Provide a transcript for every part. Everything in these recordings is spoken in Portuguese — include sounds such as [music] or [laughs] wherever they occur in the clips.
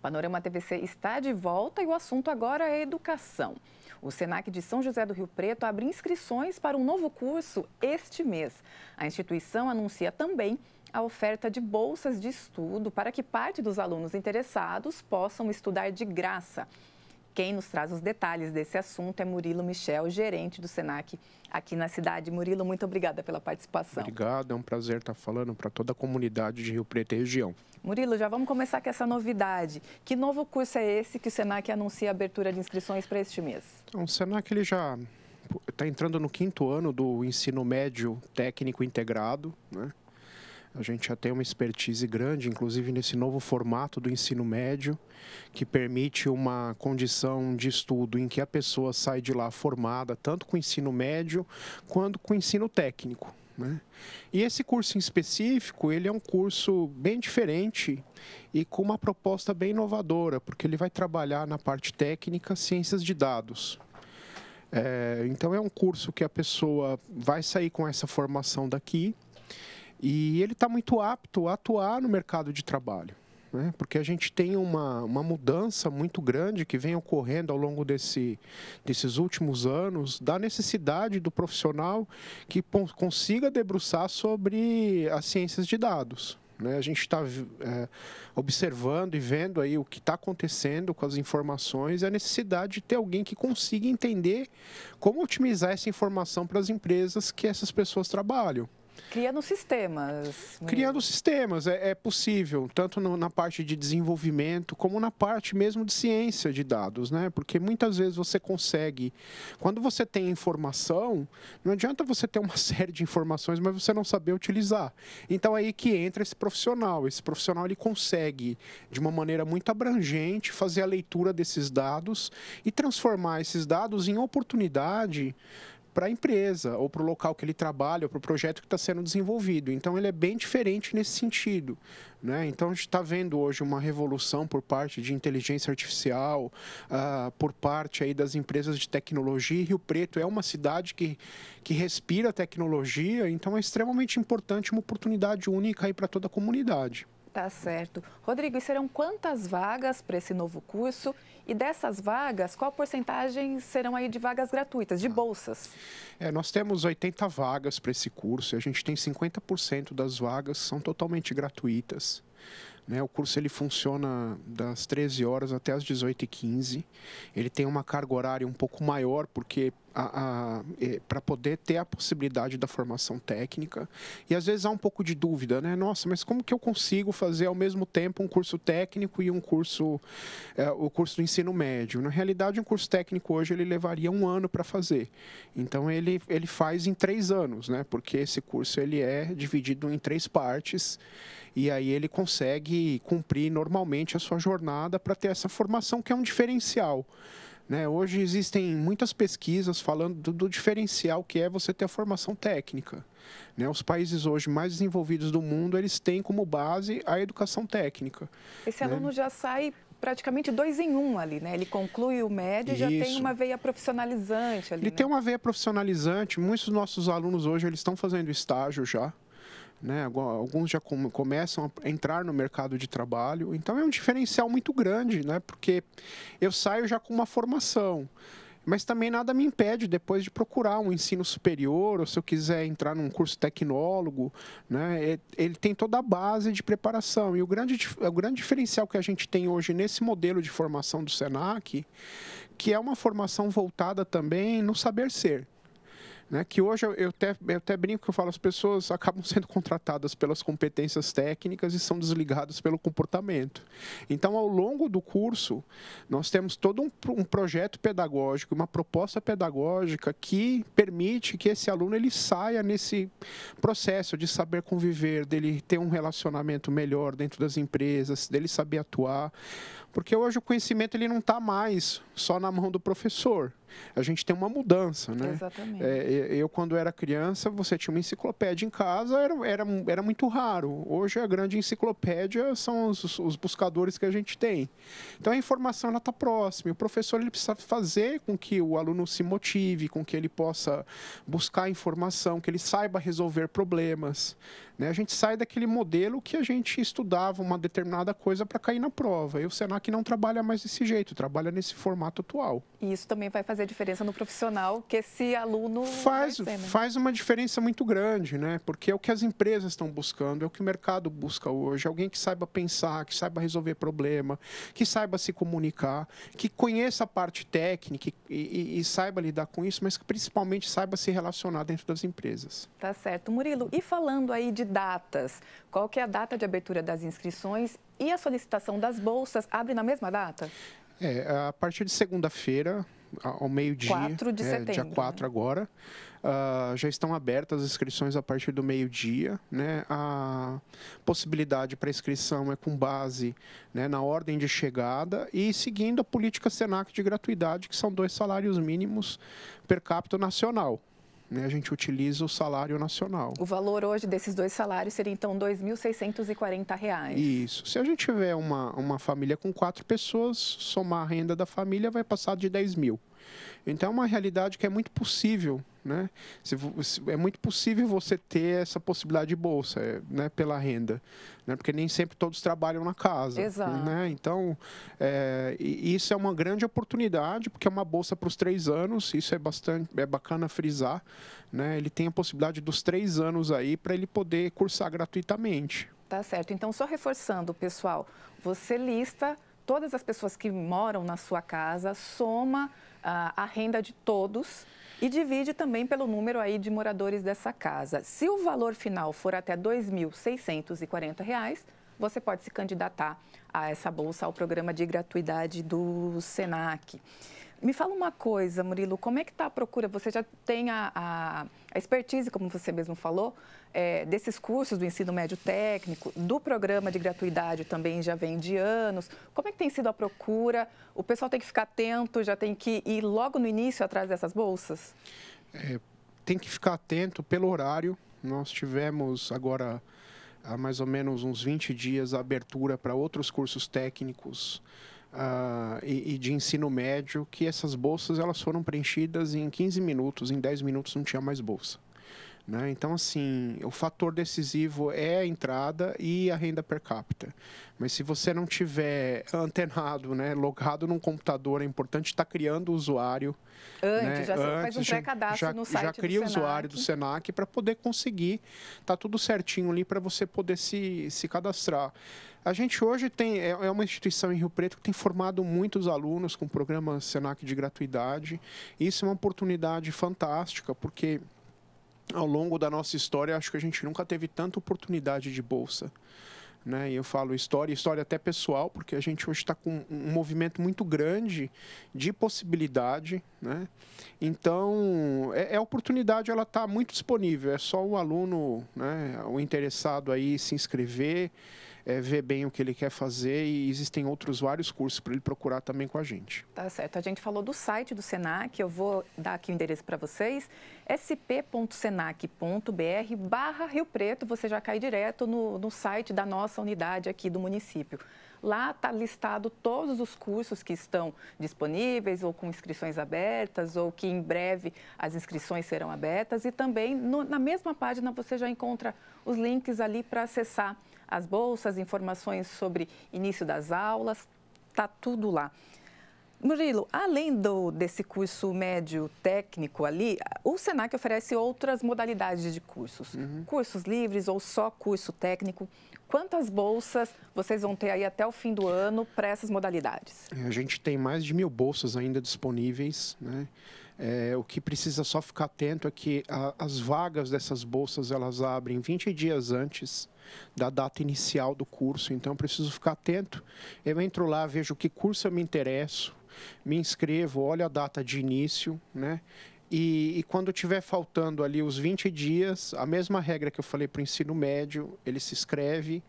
Panorama TVC está de volta e o assunto agora é educação. O SENAC de São José do Rio Preto abre inscrições para um novo curso este mês. A instituição anuncia também a oferta de bolsas de estudo para que parte dos alunos interessados possam estudar de graça. Quem nos traz os detalhes desse assunto é Murilo Michel, gerente do SENAC aqui na cidade. Murilo, muito obrigada pela participação. Obrigado, é um prazer estar falando para toda a comunidade de Rio Preto e região. Murilo, já vamos começar com essa novidade. Que novo curso é esse que o SENAC anuncia a abertura de inscrições para este mês? Então, o SENAC ele já está entrando no quinto ano do ensino médio técnico integrado, né? A gente já tem uma expertise grande, inclusive nesse novo formato do ensino médio, que permite uma condição de estudo em que a pessoa sai de lá formada tanto com o ensino médio quanto com o ensino técnico. Né? E esse curso em específico, ele é um curso bem diferente e com uma proposta bem inovadora, porque ele vai trabalhar na parte técnica ciências de dados. É, então é um curso que a pessoa vai sair com essa formação daqui, e ele está muito apto a atuar no mercado de trabalho, né? porque a gente tem uma, uma mudança muito grande que vem ocorrendo ao longo desse, desses últimos anos, da necessidade do profissional que consiga debruçar sobre as ciências de dados. Né? A gente está é, observando e vendo aí o que está acontecendo com as informações e a necessidade de ter alguém que consiga entender como otimizar essa informação para as empresas que essas pessoas trabalham. Criando sistemas. Criando sistemas, é, é possível, tanto no, na parte de desenvolvimento como na parte mesmo de ciência de dados, né? Porque muitas vezes você consegue, quando você tem informação, não adianta você ter uma [laughs] série de informações, mas você não saber utilizar. Então é aí que entra esse profissional. Esse profissional ele consegue, de uma maneira muito abrangente, fazer a leitura desses dados e transformar esses dados em oportunidade para a empresa, ou para o local que ele trabalha, ou para o projeto que está sendo desenvolvido. Então, ele é bem diferente nesse sentido. Né? Então, a gente está vendo hoje uma revolução por parte de inteligência artificial, uh, por parte aí das empresas de tecnologia. Rio Preto é uma cidade que, que respira tecnologia, então é extremamente importante, uma oportunidade única para toda a comunidade. Tá certo. Rodrigo, e serão quantas vagas para esse novo curso? E dessas vagas, qual porcentagem serão aí de vagas gratuitas, de bolsas? É, nós temos 80 vagas para esse curso e a gente tem 50% das vagas são totalmente gratuitas. Né? O curso ele funciona das 13 horas até as 18h15. Ele tem uma carga horária um pouco maior, porque é, para poder ter a possibilidade da formação técnica. E às vezes há um pouco de dúvida, né? Nossa, mas como que eu consigo fazer ao mesmo tempo um curso técnico e um curso, é, o curso do ensino médio? Na realidade, um curso técnico hoje ele levaria um ano para fazer. Então ele, ele faz em três anos, né? Porque esse curso ele é dividido em três partes e aí ele consegue cumprir normalmente a sua jornada para ter essa formação, que é um diferencial. Né? Hoje existem muitas pesquisas falando do, do, diferencial que é você ter a formação técnica. Né? Os países hoje mais desenvolvidos do mundo, eles têm como base a educação técnica. Esse né? aluno já sai praticamente dois em um ali, né? Ele conclui o médio e já Isso. tem uma veia profissionalizante ali, Ele né? tem uma veia profissionalizante. Muitos dos nossos alunos hoje, eles estão fazendo estágio já né? Alguns já começam a entrar no mercado de trabalho. Então é um diferencial muito grande, né? Porque eu saio já com uma formação. Mas também nada me impede depois de procurar um ensino superior, ou se eu quiser entrar num curso tecnólogo, né? É, ele tem toda a base de preparação. E o grande, o grande diferencial que a gente tem hoje nesse modelo de formação do SENAC, que é uma formação voltada também no saber ser. Né, que hoje eu até, eu até brinco que eu falo, as pessoas acabam sendo [laughs] contratadas pelas competências técnicas e são desligadas pelo comportamento. Então, ao longo do curso, nós temos todo um, um projeto pedagógico, uma proposta pedagógica que permite que esse aluno ele saia nesse processo de saber conviver, dele ter um relacionamento melhor dentro das empresas, dele saber atuar, porque hoje o conhecimento ele não está mais só na mão do professor. A gente tem uma mudança, né? Exatamente. É, eu, quando era criança, você tinha uma enciclopédia em casa, era, era, era muito raro. Hoje, a grande enciclopédia são os, os buscadores que a gente tem. Então, a informação está próxima. o professor ele precisa fazer com que o aluno se motive, com que ele possa buscar informação, que ele saiba resolver problemas. Né? A gente sai daquele modelo que a gente estudava uma determinada coisa para cair na prova. E o SENAC não trabalha mais desse jeito, trabalha nesse formato formato atual. E isso também vai fazer diferença no profissional que esse aluno faz ser, né? faz uma diferença muito grande, né? Porque é o que as empresas estão buscando, é o que o mercado busca hoje, alguém que saiba pensar, que saiba resolver problema, que saiba se comunicar, que conheça a parte técnica e, e, e saiba lidar com isso, mas que principalmente saiba se relacionar dentro das empresas. Tá certo, Murilo. E falando aí de datas, qual que é a data de abertura das inscrições e a solicitação das bolsas abre na mesma data? É, a partir de segunda-feira, ao meio-dia, 4 de setembro, é, dia 4 né? agora, uh, já estão abertas as inscrições a partir do meio-dia. Né? A possibilidade para inscrição é com base né, na ordem de chegada e seguindo a política SENAC de gratuidade, que são dois salários mínimos per capita nacional né, a gente utiliza o salário nacional. O valor hoje desses dois salários seria então R$ 2.640. Isso. Se a gente tiver uma, uma família com quatro pessoas, somar a renda da família vai passar de 10 mil. Então é uma realidade que é muito possível né? Se, se, é muito possível você ter essa possibilidade de bolsa, é, né? Pela renda, né? Porque nem sempre todos trabalham na casa, Exato. né? Então, é, isso é uma grande oportunidade porque é uma bolsa para os três anos. Isso é bastante, é bacana frisar, né? Ele tem a possibilidade dos três anos aí para ele poder cursar gratuitamente. Tá certo. Então, só reforçando, pessoal, você lista todas as pessoas que moram na sua casa, soma a, a renda de todos e divide também pelo número aí de moradores dessa casa. Se o valor final for até R$ 2.640, você pode se candidatar a essa bolsa ao programa de gratuidade do SENAC. Me fala uma coisa, Murilo, como é que está a procura? Você já tem a, a, a expertise, como você mesmo falou, é, desses cursos do ensino médio técnico, do programa de gratuidade também já vem de anos. Como é que tem sido a procura? O pessoal tem que ficar atento, já tem que ir logo no início atrás dessas bolsas? É, tem que ficar atento pelo horário. Nós tivemos agora há mais ou menos uns 20 dias a abertura para outros cursos técnicos Uh, e, e, de ensino médio que essas bolsas elas foram preenchidas em 15 minutos, em 10 minutos não tinha mais bolsa. Né? Então, assim, o fator decisivo é a entrada e a renda per capita. Mas se você não tiver antenado, né, logado num computador, é importante estar tá criando o usuário. Antes, né? já Antes, faz um pré-cadastro no site Já cria o usuário do Senac para poder conseguir, tá tudo certinho ali para você poder se, se cadastrar. A gente hoje tem, é, é uma instituição em Rio Preto que tem formado muitos alunos com o programa Senac de gratuidade. Isso é uma oportunidade fantástica, porque ao longo da nossa história, acho que a gente nunca teve tanta oportunidade de bolsa. Né? E eu falo história, história até pessoal, porque a gente hoje está com um movimento muito grande de possibilidade, né? Então, é, é a oportunidade ela está muito disponível. É só o aluno, né, o interessado aí se inscrever é, ver bem o que ele quer fazer e existem outros vários cursos para ele procurar também com a gente. Tá certo. A gente falou do site do Senac, eu vou dar aqui o endereço para vocês, sp.senac.br barra Rio Preto, você já cai direto no, no site da nossa unidade aqui do município. Lá está listado todos os cursos que estão disponíveis ou com inscrições abertas ou que em breve as inscrições serão abertas e também no, na mesma página você já encontra os links ali para acessar as bolsas, informações sobre início das aulas, tá tudo lá. Murilo, além do, desse curso médio técnico ali, o SENAC oferece outras modalidades de cursos. Uhum. Cursos livres ou só curso técnico. Quantas bolsas vocês vão ter aí até o fim do ano para essas modalidades? É, a gente tem mais de mil bolsas ainda disponíveis, né? É, o que precisa só ficar atento é que a, as vagas dessas bolsas elas abrem 20 dias antes da data inicial do curso, então eu preciso ficar atento. Eu entro lá, vejo que curso eu me interesso, me inscrevo, olho a data de início, né? E, e, quando tiver faltando ali os 20 dias, a mesma regra que eu falei para o ensino médio, ele se inscreve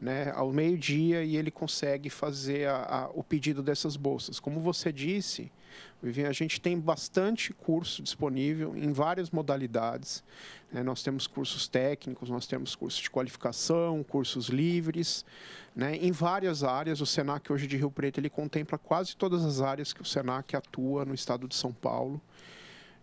né, ao meio-dia e ele consegue fazer a, a, o pedido dessas bolsas. Como você disse, Vivian, a gente tem bastante curso disponível em várias modalidades. Né? Nós temos cursos técnicos, nós temos cursos de qualificação, cursos livres, né? em várias áreas. O SENAC hoje de Rio Preto ele contempla quase todas as áreas que o SENAC atua no estado de São Paulo.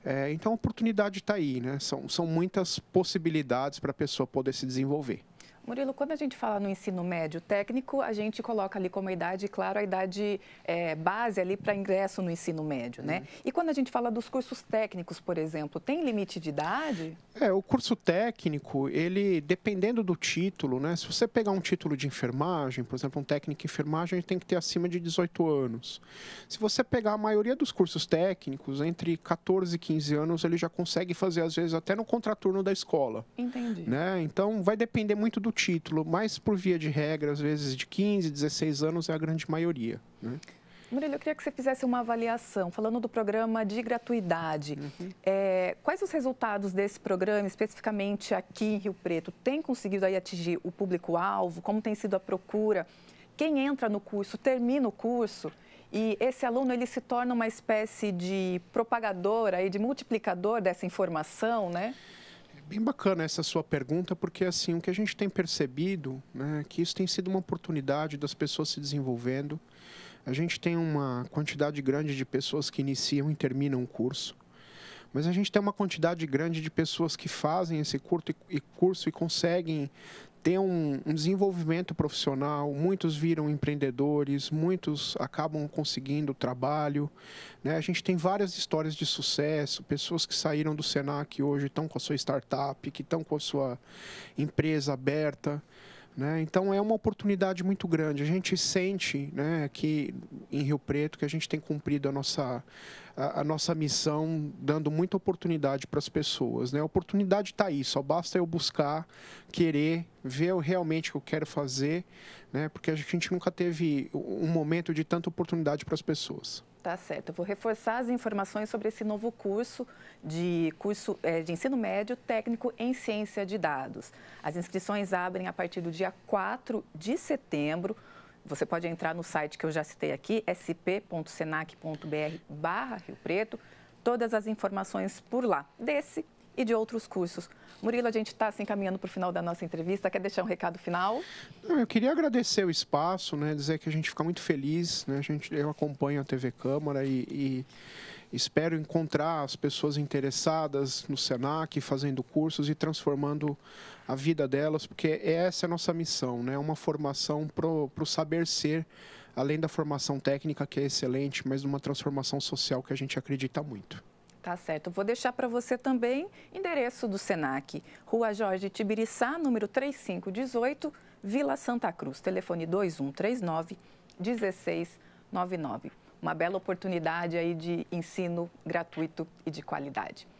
É, então a oportunidade está aí, né? São, são muitas possibilidades para a pessoa poder se desenvolver. Murilo, quando a gente fala no ensino médio técnico, a gente coloca ali como idade, claro, a idade é, base ali para ingresso no ensino médio, né? Uhum. E quando a gente fala dos cursos técnicos, por exemplo, tem limite de idade? É, o curso técnico, ele, dependendo do título, né? Se você pegar um título de enfermagem, por exemplo, um técnico em enfermagem, ele tem que ter acima de 18 anos. Se você pegar a maioria dos cursos técnicos, entre 14 e 15 anos, ele já consegue fazer, às vezes, até no contraturno da escola. Entendi. Né? Então, vai depender muito do título, mas por via de regra, às vezes de 15, 16 anos é a grande maioria. Né? Murilo, eu queria que você fizesse uma avaliação, falando do programa de gratuidade. Uhum. É, quais os resultados desse programa, especificamente aqui em Rio Preto? Tem conseguido aí atingir o público-alvo? Como tem sido a procura? Quem entra no curso, termina o curso? E esse aluno, ele se torna uma espécie de propagador, aí, de multiplicador dessa informação, né? bem bacana essa sua pergunta, porque assim, o que a gente tem percebido né, é que isso tem sido uma oportunidade das pessoas se desenvolvendo. A gente tem uma quantidade grande de pessoas que iniciam e terminam o curso, mas a gente tem uma quantidade grande de pessoas que fazem esse curto e curso e conseguem ter um, um, desenvolvimento profissional, muitos viram empreendedores, muitos acabam conseguindo trabalho. Né? A gente tem várias histórias de sucesso, pessoas que saíram do Senac hoje estão com a sua startup, que estão com a sua empresa aberta. Né? Então é uma oportunidade muito grande. A gente sente né, aqui em Rio Preto que a gente tem cumprido a nossa, a, a nossa missão, dando muita oportunidade para as pessoas. Né? A oportunidade está aí, só basta eu buscar, querer, ver realmente o que eu quero fazer, né? porque a gente nunca teve um momento de tanta oportunidade para as pessoas. Tá certo. Eu vou reforçar as informações sobre esse novo curso de curso eh, de ensino médio técnico em ciência de dados. As inscrições abrem a partir do dia 4 de setembro. Você pode entrar no site que eu já citei aqui, sp.senac.br barra Rio Preto. Todas as informações por lá, desse e de outros cursos. Murilo, a gente está se encaminhando para o final da nossa entrevista. Quer deixar um recado final? Eu queria agradecer o espaço, né? Dizer que a gente fica muito feliz, né? A gente, eu acompanho a TV Câmara e, e espero encontrar as pessoas interessadas no Senac, fazendo cursos e transformando a vida delas, porque essa é a nossa missão, né? Uma formação para o saber ser, além da formação técnica que é excelente, mas uma transformação social que a gente acredita muito. Tá certo. Vou deixar para você também endereço do SENAC, Rua Jorge Tibiriçá, número 3518, Vila Santa Cruz, telefone 2139 1699. Uma bela oportunidade aí de ensino gratuito e de qualidade.